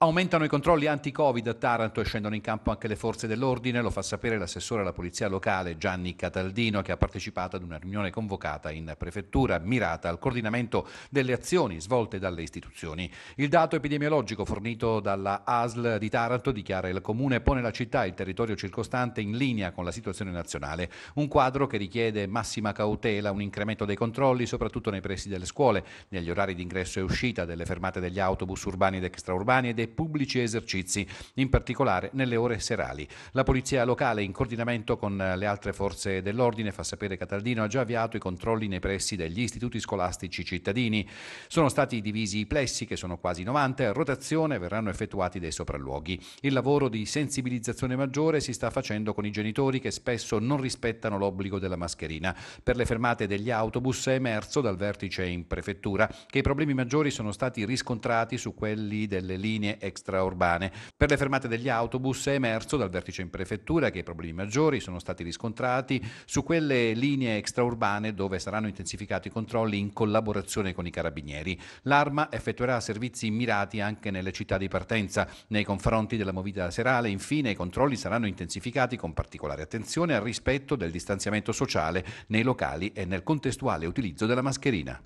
Aumentano i controlli anti-Covid a Taranto e scendono in campo anche le forze dell'ordine, lo fa sapere l'assessore alla polizia locale Gianni Cataldino che ha partecipato ad una riunione convocata in prefettura mirata al coordinamento delle azioni svolte dalle istituzioni. Il dato epidemiologico fornito dalla ASL di Taranto dichiara il comune pone la città e il territorio circostante in linea con la situazione nazionale, un quadro che richiede massima cautela, un incremento dei controlli soprattutto nei pressi delle scuole, negli orari di ingresso e uscita, delle fermate degli autobus urbani ed extraurbani e dei pubblici esercizi, in particolare nelle ore serali. La polizia locale, in coordinamento con le altre forze dell'ordine, fa sapere che Cataldino, ha già avviato i controlli nei pressi degli istituti scolastici cittadini. Sono stati divisi i plessi, che sono quasi 90, a rotazione verranno effettuati dei sopralluoghi. Il lavoro di sensibilizzazione maggiore si sta facendo con i genitori che spesso non rispettano l'obbligo della mascherina. Per le fermate degli autobus è emerso dal vertice in prefettura che i problemi maggiori sono stati riscontrati su quelli delle linee extraurbane. Per le fermate degli autobus è emerso dal vertice in prefettura che i problemi maggiori sono stati riscontrati su quelle linee extraurbane dove saranno intensificati i controlli in collaborazione con i carabinieri. L'Arma effettuerà servizi mirati anche nelle città di partenza. Nei confronti della movita serale, infine, i controlli saranno intensificati con particolare attenzione al rispetto del distanziamento sociale nei locali e nel contestuale utilizzo della mascherina.